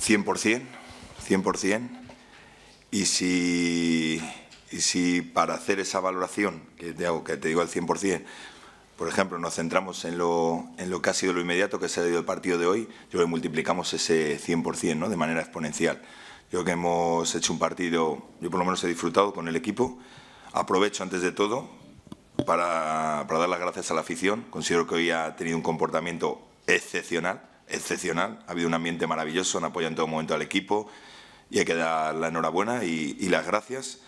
100%, 100%. Y si, y si para hacer esa valoración que te hago, que te digo al 100%, por ejemplo, nos centramos en lo, en lo que ha sido lo inmediato, que se ha ido el partido de hoy, yo le multiplicamos ese 100% ¿no? de manera exponencial. Yo creo que hemos hecho un partido, yo por lo menos he disfrutado con el equipo. Aprovecho antes de todo para, para dar las gracias a la afición. Considero que hoy ha tenido un comportamiento excepcional excepcional, ha habido un ambiente maravilloso, han apoyado en todo momento al equipo y hay que dar la enhorabuena y, y las gracias.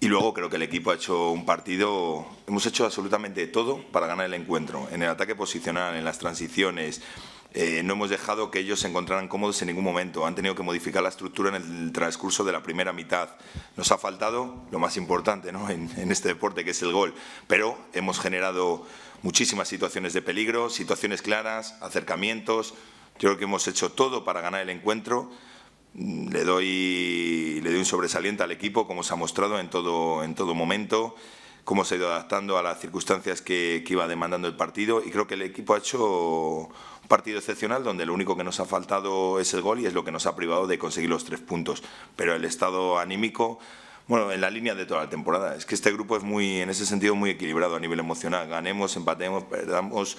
Y luego creo que el equipo ha hecho un partido, hemos hecho absolutamente todo para ganar el encuentro, en el ataque posicional, en las transiciones, eh, no hemos dejado que ellos se encontraran cómodos en ningún momento. Han tenido que modificar la estructura en el transcurso de la primera mitad. Nos ha faltado lo más importante ¿no? en, este deporte, que es el gol. Pero hemos generado muchísimas situaciones de peligro, situaciones claras, acercamientos. Yo creo que hemos hecho todo para ganar el encuentro. Le doy, le doy un sobresaliente al equipo, como se ha mostrado en todo, en todo momento cómo se ha ido adaptando a las circunstancias que, iba demandando el partido y creo que el equipo ha hecho partido excepcional donde lo único que nos ha faltado es el gol y es lo que nos ha privado de conseguir los tres puntos. Pero el estado anímico, bueno, en la línea de toda la temporada. Es que este grupo es muy, en ese sentido, muy equilibrado a nivel emocional. Ganemos, empatemos, perdamos.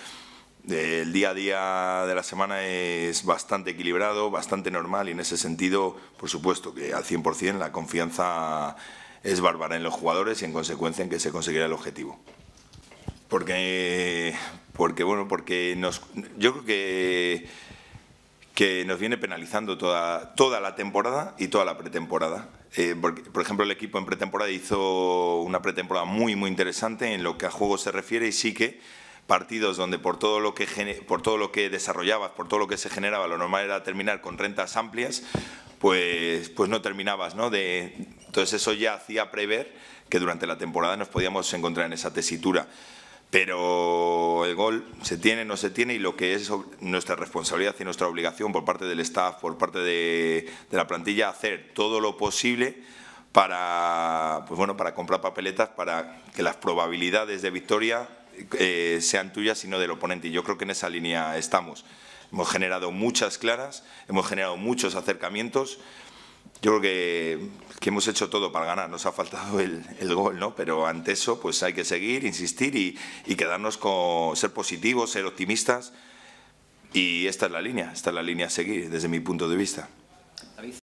El día a día de la semana es bastante equilibrado, bastante normal y en ese sentido, por supuesto, que al 100% la confianza es bárbara en los jugadores y en consecuencia en que se conseguirá el objetivo. Porque, porque bueno, porque nos, yo creo que, que nos viene penalizando toda, toda la temporada y toda la pretemporada. Eh, por ejemplo, el equipo en pretemporada hizo una pretemporada muy, muy interesante en lo que a juego se refiere y sí que partidos donde por todo lo que por todo lo que desarrollabas, por todo lo que se generaba, lo normal era terminar con rentas amplias, pues, pues no terminabas, ¿no? De, entonces eso ya hacía prever que durante la temporada nos podíamos encontrar en esa tesitura pero el gol se tiene, no se tiene y lo que es nuestra responsabilidad y nuestra obligación por parte del staff, por parte de, la plantilla, hacer todo lo posible para, pues bueno, para comprar papeletas, para que las probabilidades de victoria eh, sean tuyas y no del oponente. Y yo creo que en esa línea estamos. Hemos generado muchas claras, hemos generado muchos acercamientos yo creo que, hemos hecho todo para ganar, nos ha faltado el, el, gol, ¿no? Pero ante eso, pues hay que seguir, insistir y, y, quedarnos con ser positivos, ser optimistas. Y esta es la línea, esta es la línea a seguir desde mi punto de vista.